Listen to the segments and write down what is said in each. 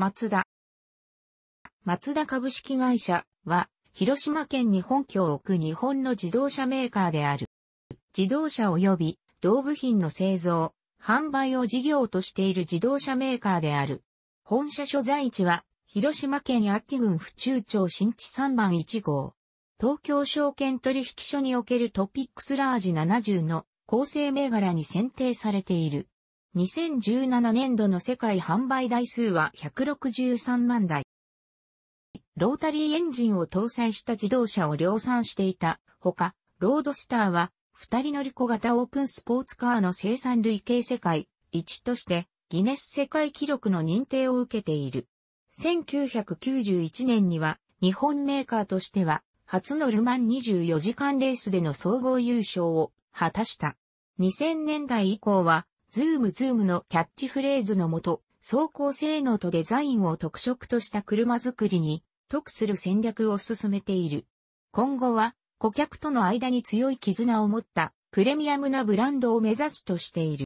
松田。松田株式会社は、広島県に本拠を置く日本の自動車メーカーである。自動車及び同部品の製造、販売を事業としている自動車メーカーである。本社所在地は、広島県安郡府中町新地3番1号。東京証券取引所におけるトピックスラージ70の構成銘柄に選定されている。2017年度の世界販売台数は163万台。ロータリーエンジンを搭載した自動車を量産していたほか、ロードスターは二人乗り小型オープンスポーツカーの生産類型世界一としてギネス世界記録の認定を受けている。1991年には日本メーカーとしては初のルマン24時間レースでの総合優勝を果たした。2000年代以降はズームズームのキャッチフレーズのもと、走行性能とデザインを特色とした車づりに、得する戦略を進めている。今後は、顧客との間に強い絆を持ったプレミアムなブランドを目指すとしている。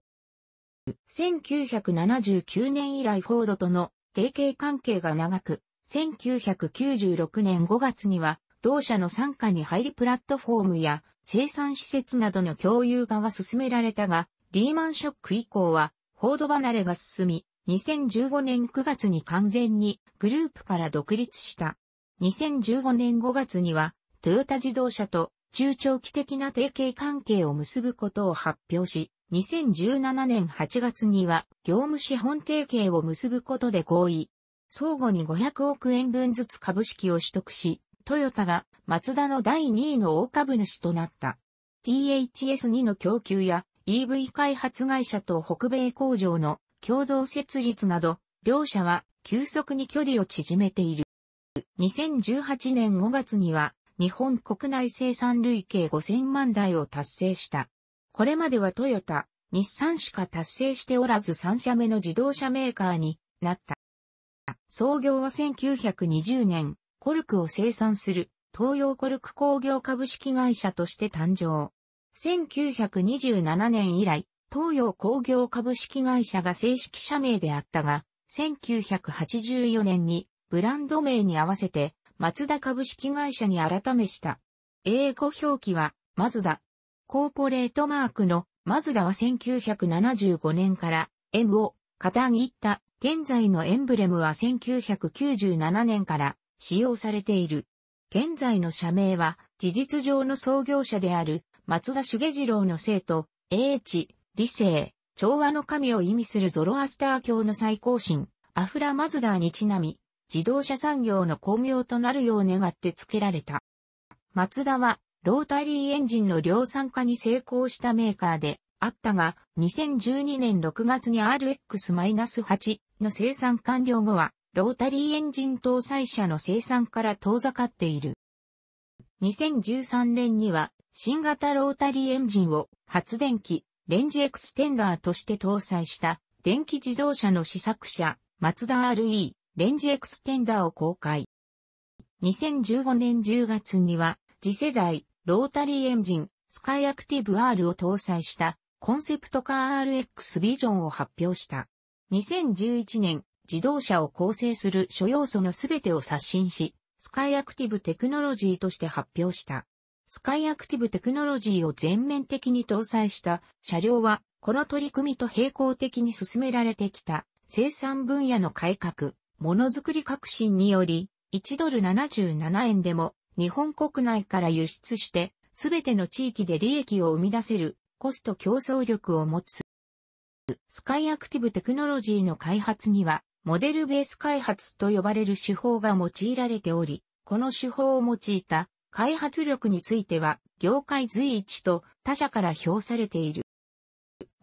1979年以来フォードとの提携関係が長く、1996年5月には同社の傘下に入りプラットフォームや生産施設などの共有化が進められたが、リーマンショック以降は、報道離れが進み、2015年9月に完全にグループから独立した。2015年5月には、トヨタ自動車と中長期的な提携関係を結ぶことを発表し、2017年8月には業務資本提携を結ぶことで合意。相互に500億円分ずつ株式を取得し、トヨタがマツダの第2位の大株主となった。THS2 の供給や EV 開発会社と北米工場の共同設立など、両社は急速に距離を縮めている。2018年5月には日本国内生産累計5000万台を達成した。これまではトヨタ、日産しか達成しておらず3社目の自動車メーカーになった。創業は1920年、コルクを生産する東洋コルク工業株式会社として誕生。1927年以来、東洋工業株式会社が正式社名であったが、1984年にブランド名に合わせて、松田株式会社に改めした。英語表記は、マズダ。コーポレートマークのマズダは1975年から M を片切った。現在のエンブレムは1997年から使用されている。現在の社名は事実上の創業者である松田茂次郎の生徒、英知、理性、調和の神を意味するゾロアスター教の最高神、アフラマズダーにちなみ、自動車産業の巧妙となるよう願って付けられた。松田は、ロータリーエンジンの量産化に成功したメーカーであったが、2012年6月に RX-8 の生産完了後は、ロータリーエンジン搭載車の生産から遠ざかっている。2013年には新型ロータリーエンジンを発電機、レンジエクステンダーとして搭載した電気自動車の試作車、マツダ RE、レンジエクステンダーを公開。2015年10月には、次世代、ロータリーエンジン、スカイアクティブ R を搭載した、コンセプトカー RX ビジョンを発表した。2011年、自動車を構成する諸要素のすべてを刷新し、スカイアクティブテクノロジーとして発表した。スカイアクティブテクノロジーを全面的に搭載した車両は、この取り組みと並行的に進められてきた生産分野の改革、ものづくり革新により、1ドル77円でも日本国内から輸出して、すべての地域で利益を生み出せるコスト競争力を持つ。スカイアクティブテクノロジーの開発には、モデルベース開発と呼ばれる手法が用いられており、この手法を用いた開発力については、業界随一と他社から評されている。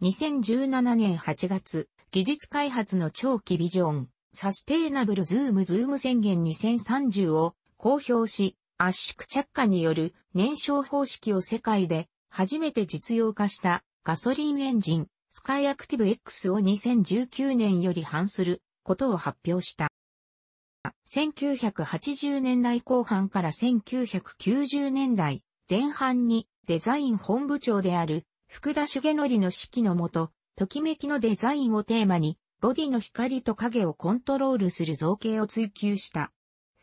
2017年8月、技術開発の長期ビジョン、サステイナブルズームズーム宣言2030を公表し、圧縮着火による燃焼方式を世界で初めて実用化したガソリンエンジン、スカイアクティブ X を2019年より反することを発表した。1980年代後半から1990年代前半にデザイン本部長である福田茂則の指揮のもと、ときめきのデザインをテーマに、ボディの光と影をコントロールする造形を追求した。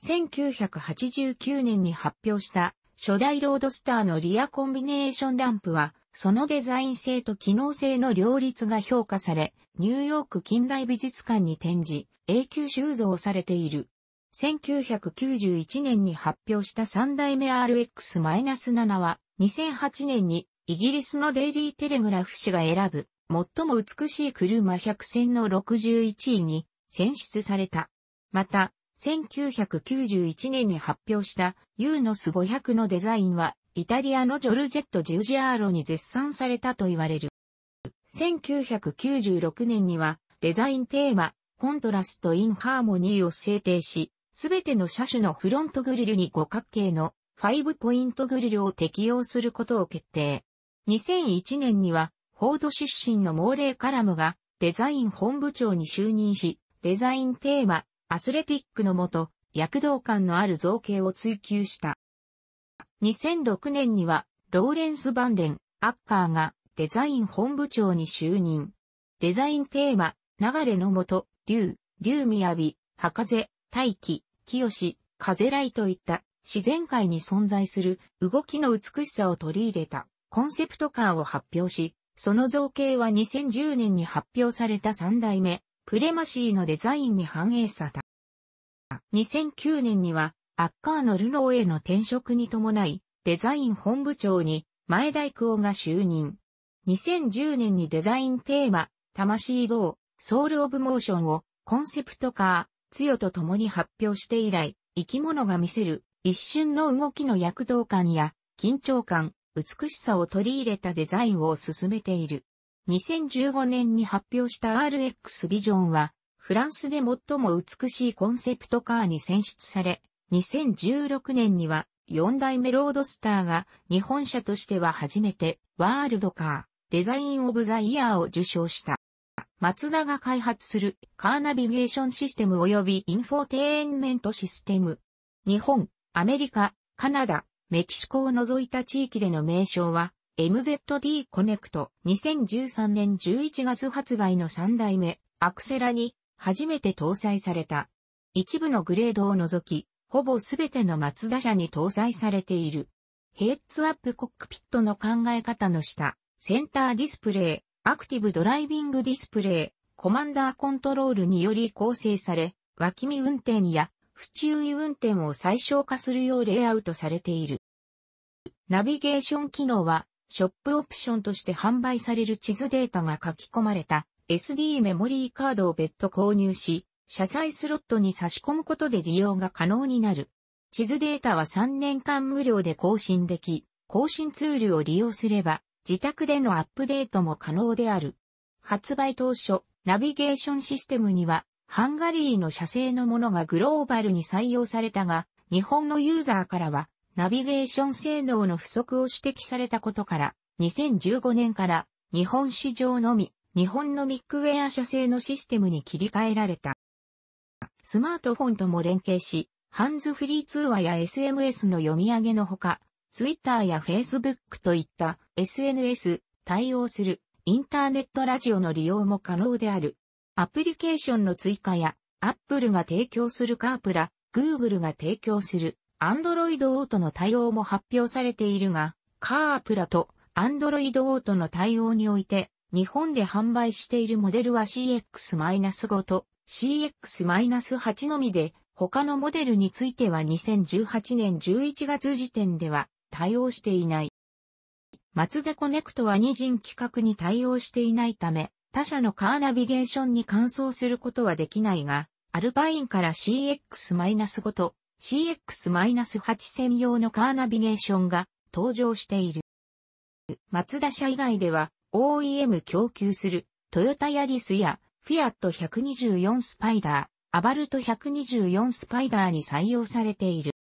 1989年に発表した初代ロードスターのリアコンビネーションランプは、そのデザイン性と機能性の両立が評価され、ニューヨーク近代美術館に展示、永久収蔵されている。1991年に発表した3代目 RX-7 は、2008年にイギリスのデイリーテレグラフ氏が選ぶ、最も美しい車100選の61位に選出された。また、1991年に発表したユーノス500のデザインは、イタリアのジョルジェット・ジュジアーロに絶賛されたと言われる。1996年にはデザインテーマ、コントラスト・イン・ハーモニーを制定し、すべての車種のフロントグリルに五角形の5ポイントグリルを適用することを決定。2001年には、フォード出身のモーレー・カラムがデザイン本部長に就任し、デザインテーマ、アスレティックのもと、躍動感のある造形を追求した。2006年には、ローレンス・バンデン、アッカーがデザイン本部長に就任。デザインテーマ、流れのもと、竜、竜宮博士、大気、清、風雷といった自然界に存在する動きの美しさを取り入れたコンセプトカーを発表し、その造形は2010年に発表された三代目、プレマシーのデザインに反映された。2009年には、アッカーのルノーへの転職に伴い、デザイン本部長に前大工が就任。2010年にデザインテーマ、魂道、ソウルオブモーションをコンセプトカー、つよと共に発表して以来、生き物が見せる一瞬の動きの躍動感や緊張感、美しさを取り入れたデザインを進めている。2015年に発表した RX ビジョンは、フランスで最も美しいコンセプトカーに選出され、2016年には4代目ロードスターが日本車としては初めてワールドカー。デザインオブザイヤーを受賞した。マツダが開発するカーナビゲーションシステム及びインフォテーンメントシステム。日本、アメリカ、カナダ、メキシコを除いた地域での名称は MZD コネクト2013年11月発売の3代目アクセラに初めて搭載された。一部のグレードを除き、ほぼすべてのマツダ車に搭載されている。ヘッツアップコックピットの考え方の下、センターディスプレイ、アクティブドライビングディスプレイ、コマンダーコントロールにより構成され、脇見運転や不注意運転を最小化するようレイアウトされている。ナビゲーション機能は、ショップオプションとして販売される地図データが書き込まれた SD メモリーカードを別途購入し、車載スロットに差し込むことで利用が可能になる。地図データは3年間無料で更新でき、更新ツールを利用すれば、自宅でのアップデートも可能である。発売当初、ナビゲーションシステムには、ハンガリーの社製のものがグローバルに採用されたが、日本のユーザーからは、ナビゲーション性能の不足を指摘されたことから、2015年から日本市場のみ、日本のミックウェア社製のシステムに切り替えられた。スマートフォンとも連携し、ハンズフリー通話や SMS の読み上げのほか、ツイッターやフェイスブックといった SNS 対応するインターネットラジオの利用も可能である。アプリケーションの追加や Apple が提供するカープラ、Google が提供する Android Auto の対応も発表されているが、カープラと Android Auto の対応において、日本で販売しているモデルは CX-5 と CX-8 のみで、他のモデルについては2018年11月時点では対応していない。マツダコネクトは二人規格に対応していないため、他社のカーナビゲーションに換装することはできないが、アルパインから CX-5 と CX-8 専用のカーナビゲーションが登場している。マツダ社以外では OEM 供給するトヨタヤリスやフィアット124スパイダー、アバルト124スパイダーに採用されている。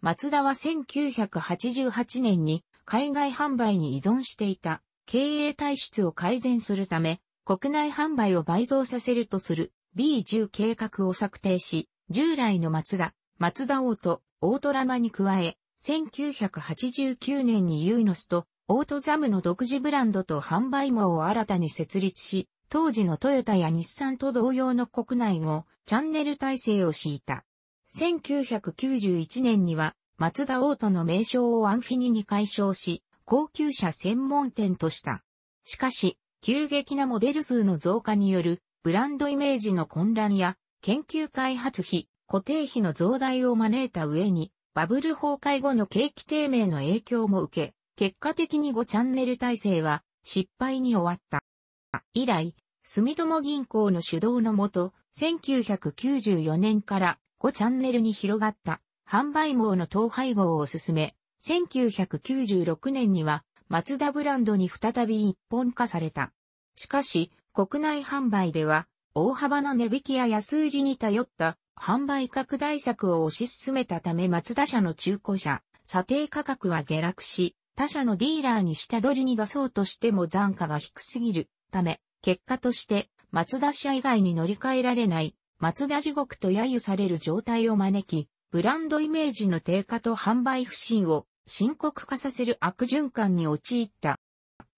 マツダは1988年に海外販売に依存していた経営体質を改善するため、国内販売を倍増させるとする B10 計画を策定し、従来のマツダ、マツダオート、オートラマに加え、1989年にユーノスとオートザムの独自ブランドと販売網を新たに設立し、当時のトヨタや日産と同様の国内をチャンネル体制を敷いた。1991年には、マツダオートの名称をアンフィニに改称し、高級車専門店とした。しかし、急激なモデル数の増加による、ブランドイメージの混乱や、研究開発費、固定費の増大を招いた上に、バブル崩壊後の景気低迷の影響も受け、結果的に5チャンネル体制は失敗に終わった。以来、住友銀行の主導のもと、1994年から5チャンネルに広がった販売網の統廃合を進め、1996年にはマツダブランドに再び一本化された。しかし、国内販売では大幅な値引きや安売りに頼った販売拡大策を推し進めたため松田社の中古車、査定価格は下落し、他社のディーラーに下取りに出そうとしても残価が低すぎるため、結果として、松田社以外に乗り換えられない松田地獄と揶揄される状態を招き、ブランドイメージの低下と販売不振を深刻化させる悪循環に陥った。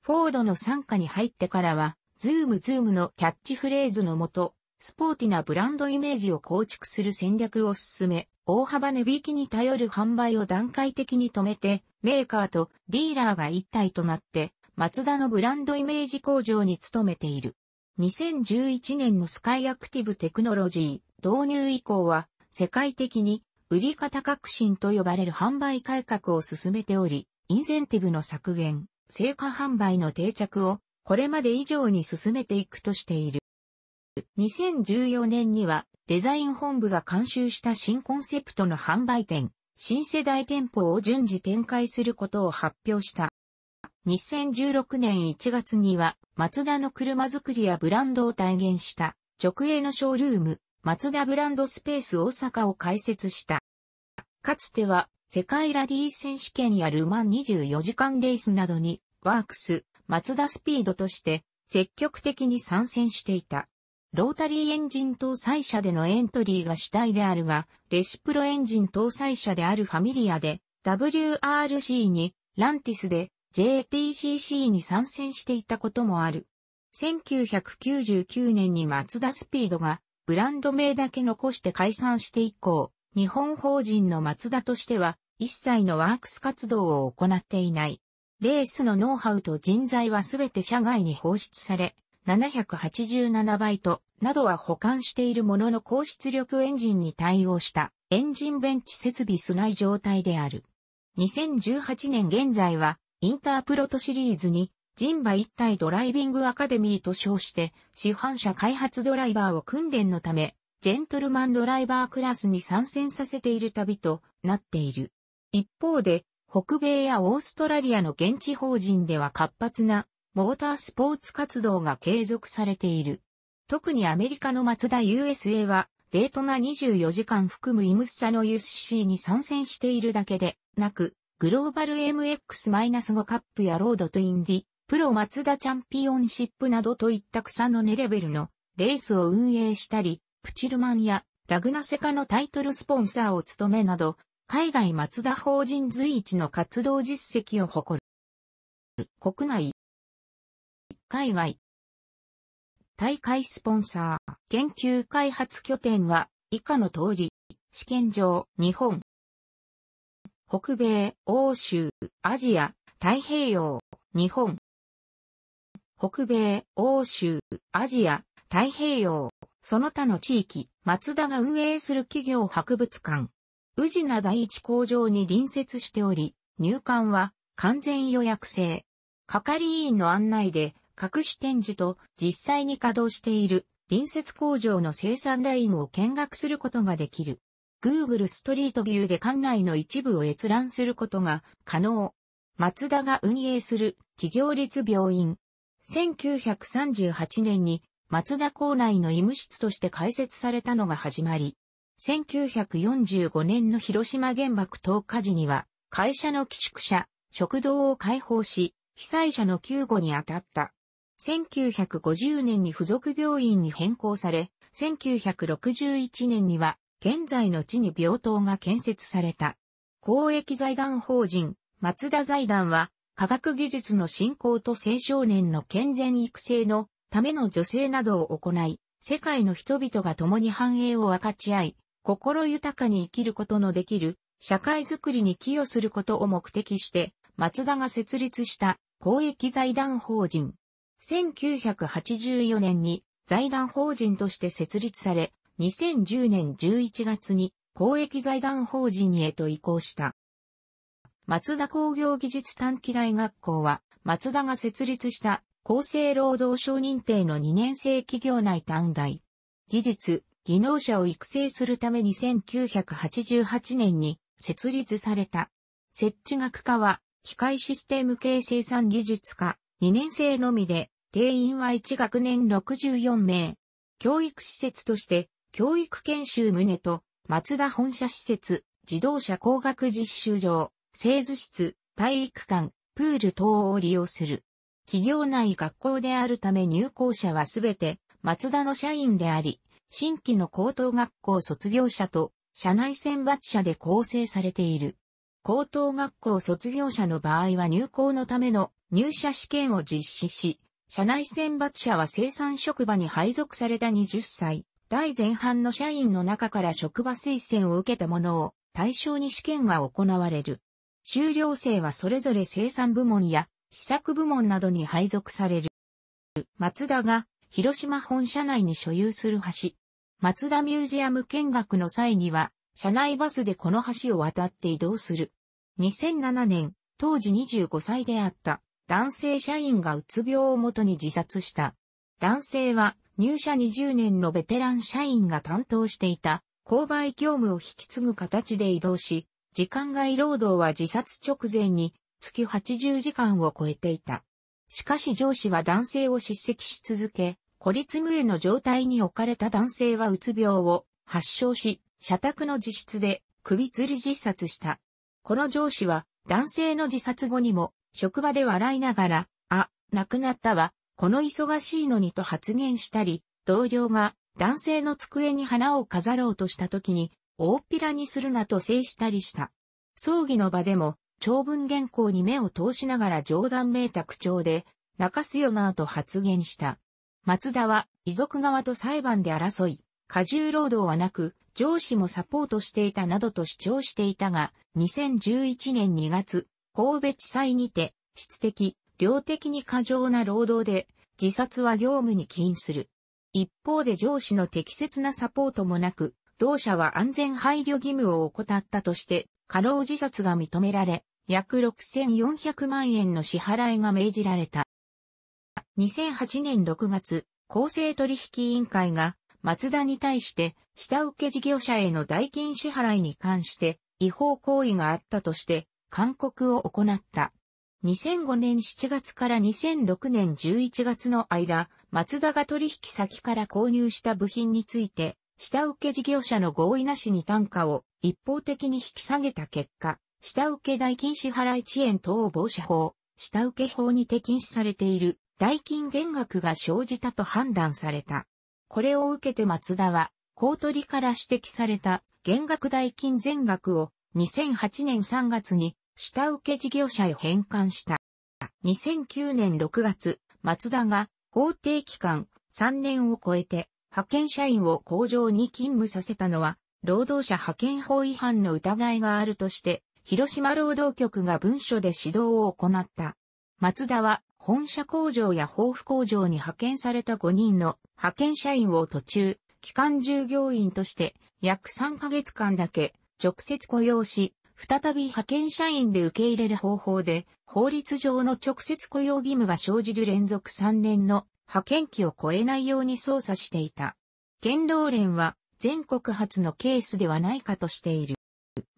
フォードの傘下に入ってからは、ズームズームのキャッチフレーズのもと、スポーティなブランドイメージを構築する戦略を進め、大幅値引きに頼る販売を段階的に止めて、メーカーとディーラーが一体となって、マツダのブランドイメージ工場に努めている。2011年のスカイアクティブテクノロジー導入以降は世界的に売り方革新と呼ばれる販売改革を進めており、インセンティブの削減、成果販売の定着をこれまで以上に進めていくとしている。2014年にはデザイン本部が監修した新コンセプトの販売店、新世代店舗を順次展開することを発表した。2016年1月には、マツダの車作りやブランドを体現した、直営のショールーム、マツダブランドスペース大阪を開設した。かつては、世界ラリー選手権やルマン24時間レースなどに、ワークス、マツダスピードとして、積極的に参戦していた。ロータリーエンジン搭載車でのエントリーが主体であるが、レシプロエンジン搭載車であるファミリアで、WRC に、ランティスで、JTCC に参戦していたこともある。1999年にマツダスピードがブランド名だけ残して解散して以降、日本法人のマツダとしては一切のワークス活動を行っていない。レースのノウハウと人材はすべて社外に放出され、787バイトなどは保管しているものの高出力エンジンに対応したエンジンベンチ設備すない状態である。2018年現在はインタープロトシリーズに、ジンバ一体ドライビングアカデミーと称して、市販車開発ドライバーを訓練のため、ジェントルマンドライバークラスに参戦させている旅となっている。一方で、北米やオーストラリアの現地法人では活発なモータースポーツ活動が継続されている。特にアメリカのマツダ USA は、デートな24時間含むイムス社の USC に参戦しているだけでなく、グローバル MX-5 カップやロードゥインディ、プロマツダチャンピオンシップなどといった草の根レベルのレースを運営したり、プチルマンやラグナセカのタイトルスポンサーを務めなど、海外松田法人随一の活動実績を誇る。国内、海外、大会スポンサー、研究開発拠点は以下の通り、試験場、日本、北米、欧州、アジア、太平洋、日本。北米、欧州、アジア、太平洋、その他の地域、松田が運営する企業博物館。宇品第一工場に隣接しており、入館は完全予約制。係員の案内で各種展示と実際に稼働している隣接工場の生産ラインを見学することができる。Google ストリートビューで館内の一部を閲覧することが可能。松田が運営する企業立病院。1938年に松田校内の医務室として開設されたのが始まり、1945年の広島原爆投下時には会社の寄宿舎、食堂を開放し、被災者の救護に当たった。1950年に付属病院に変更され、1961年には現在の地に病棟が建設された。公益財団法人、松田財団は、科学技術の振興と青少年の健全育成のための助成などを行い、世界の人々が共に繁栄を分かち合い、心豊かに生きることのできる社会づくりに寄与することを目的して、松田が設立した公益財団法人。1984年に財団法人として設立され、2010年11月に公益財団法人へと移行した。松田工業技術短期大学校は、松田が設立した厚生労働省認定の2年生企業内短大、技術、技能者を育成するために1988年に設立された。設置学科は、機械システム系生産技術科、2年生のみで、定員は1学年64名。教育施設として、教育研修棟と、松田本社施設、自動車工学実習場、製図室、体育館、プール等を利用する。企業内学校であるため入校者はすべて、松田の社員であり、新規の高等学校卒業者と、社内選抜者で構成されている。高等学校卒業者の場合は入校のための入社試験を実施し、社内選抜者は生産職場に配属された20歳大前半の社員の中から職場推薦を受けた者を対象に試験が行われる。修了生はそれぞれ生産部門や試作部門などに配属される。松田が広島本社内に所有する橋。松田ミュージアム見学の際には、社内バスでこの橋を渡って移動する。2007年、当時25歳であった男性社員がうつ病をもとに自殺した。男性は入社20年のベテラン社員が担当していた購買業務を引き継ぐ形で移動し、時間外労働は自殺直前に月80時間を超えていた。しかし上司は男性を叱責し続け、孤立無縁の状態に置かれた男性はうつ病を発症し、社宅の自室で首吊り自殺した。この上司は男性の自殺後にも職場で笑いながら、あ、亡くなったわ、この忙しいのにと発言したり、同僚が男性の机に花を飾ろうとした時に、大っぴらにするなと制したりした。葬儀の場でも、長文原稿に目を通しながら冗談めいた口調で、泣かすよなぁと発言した。松田は、遺族側と裁判で争い、過重労働はなく、上司もサポートしていたなどと主張していたが、2011年2月、神戸地裁にて、質的、量的に過剰な労働で、自殺は業務に起因する。一方で上司の適切なサポートもなく、同社は安全配慮義務を怠ったとして、過労自殺が認められ、約6400万円の支払いが命じられた。2008年6月、公正取引委員会が、松田に対して、下請け事業者への代金支払いに関して、違法行為があったとして、勧告を行った。2005年7月から2006年11月の間、松田が取引先から購入した部品について、下請け事業者の合意なしに単価を一方的に引き下げた結果、下請代金支払い遅延等防止法、下請法にて禁止されている代金減額が生じたと判断された。これを受けて松田は、公取から指摘された減額代金全額を2008年3月に下請け事業者へ返還した。2009年6月、松田が法定期間3年を超えて派遣社員を工場に勤務させたのは、労働者派遣法違反の疑いがあるとして、広島労働局が文書で指導を行った。松田は本社工場や抱負工場に派遣された5人の派遣社員を途中、期間従業員として約3ヶ月間だけ直接雇用し、再び派遣社員で受け入れる方法で、法律上の直接雇用義務が生じる連続3年の派遣期を超えないように操作していた。県労連は全国初のケースではないかとしている。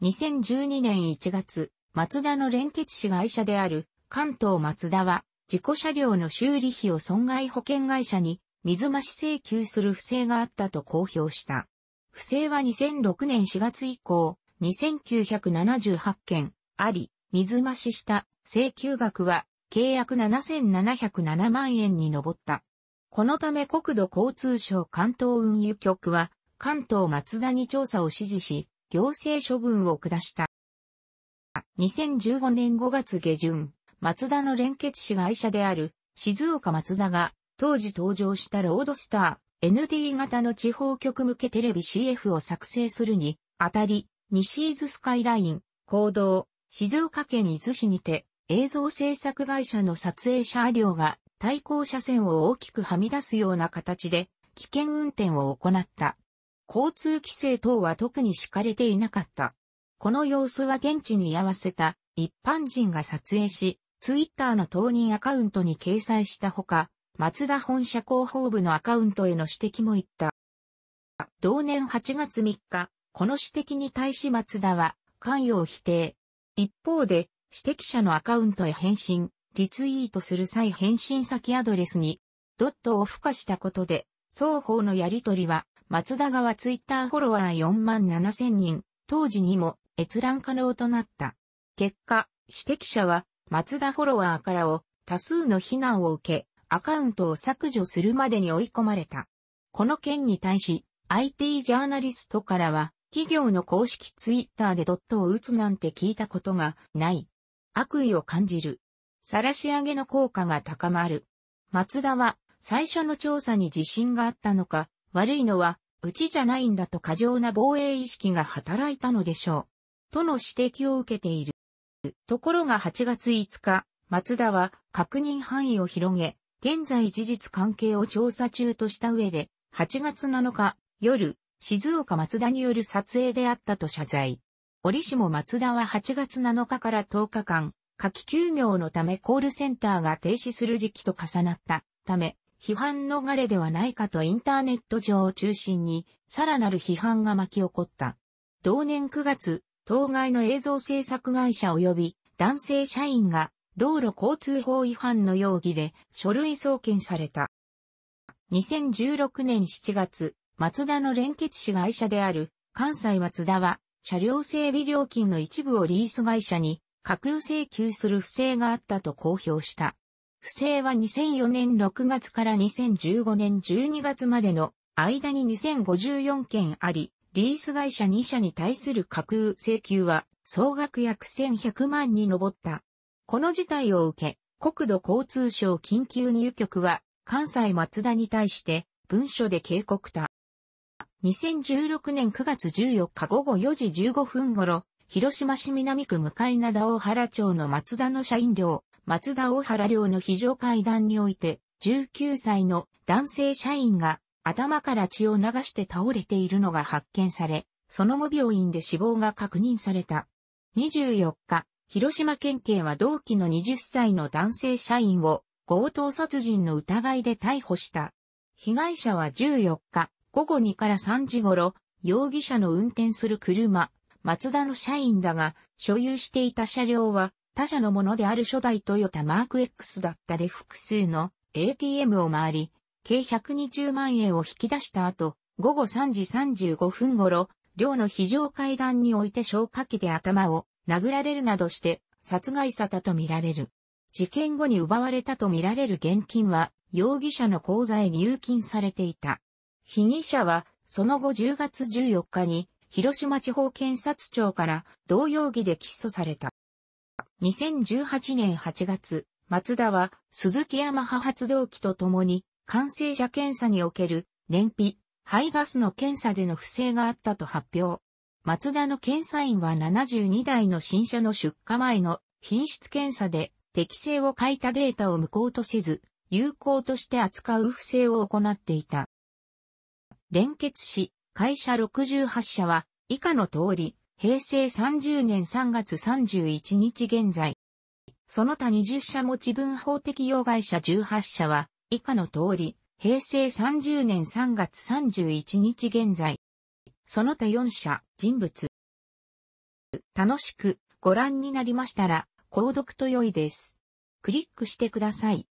2012年1月、松田の連結子会社である関東松田は、事故車両の修理費を損害保険会社に水増し請求する不正があったと公表した。不正は2006年4月以降、2978件あり、水増しした請求額は契約7707万円に上った。このため国土交通省関東運輸局は関東松田に調査を指示し、行政処分を下した。2015年5月下旬、松田の連結子会社である静岡松田が当時登場したロードスター ND 型の地方局向けテレビ CF を作成するにあたり西伊豆スカイライン、行動、静岡県伊豆市にて、映像制作会社の撮影車両が対向車線を大きくはみ出すような形で危険運転を行った。交通規制等は特に敷かれていなかった。この様子は現地に居合わせた一般人が撮影し、ツイッターの当人アカウントに掲載したほか、松田本社広報部のアカウントへの指摘も言った。同年8月3日、この指摘に対し松田は関与を否定。一方で、指摘者のアカウントへ返信、リツイートする際返信先アドレスにドットを付加したことで、双方のやりとりは、松田側ツイッターフォロワー4万7千人、当時にも閲覧可能となった。結果、指摘者は、松田フォロワーからを多数の非難を受け、アカウントを削除するまでに追い込まれた。この件に対し、IT ジャーナリストからは、企業の公式ツイッターでドットを打つなんて聞いたことがない。悪意を感じる。晒し上げの効果が高まる。松田は最初の調査に自信があったのか、悪いのはうちじゃないんだと過剰な防衛意識が働いたのでしょう。との指摘を受けている。ところが8月5日、松田は確認範囲を広げ、現在事実関係を調査中とした上で、8月7日夜、静岡松田による撮影であったと謝罪。折しも松田は8月7日から10日間、夏季休業のためコールセンターが停止する時期と重なったため、批判逃れではないかとインターネット上を中心に、さらなる批判が巻き起こった。同年9月、当該の映像制作会社及び男性社員が道路交通法違反の容疑で書類送検された。2016年7月、松田の連結子会社である、関西松田は、車両整備料金の一部をリース会社に、架空請求する不正があったと公表した。不正は2004年6月から2015年12月までの間に2054件あり、リース会社2社に対する架空請求は総額約1100万に上った。この事態を受け、国土交通省緊急入局は関西松田に対して文書で警告た。2016年9月14日午後4時15分頃、広島市南区向灘大原町の松田の社員寮、松田大原寮の非常階段において、19歳の男性社員が頭から血を流して倒れているのが発見され、その後病院で死亡が確認された。24日、広島県警は同期の20歳の男性社員を強盗殺人の疑いで逮捕した。被害者は14日、午後2から3時頃、容疑者の運転する車、松田の社員だが、所有していた車両は、他社のものである初代トヨタマーク X だったで複数の ATM を回り、計120万円を引き出した後、午後3時35分頃、寮の非常階段において消火器で頭を殴られるなどして殺害されたとみられる。事件後に奪われたとみられる現金は容疑者の口座へ入金されていた。被疑者は、その後10月14日に、広島地方検察庁から同容疑で起訴された。2018年8月、松田は鈴木山派発動機とともに、感染者検査における燃費、排ガスの検査での不正があったと発表。松田の検査員は72台の新車の出荷前の品質検査で適正を欠いたデータを無効とせず、有効として扱う不正を行っていた。連結し、会社68社は、以下の通り、平成30年3月31日現在。その他20社持ち分法適用会社18社は、以下の通り、平成30年3月31日現在。その他4社、人物。楽しくご覧になりましたら、購読と良いです。クリックしてください。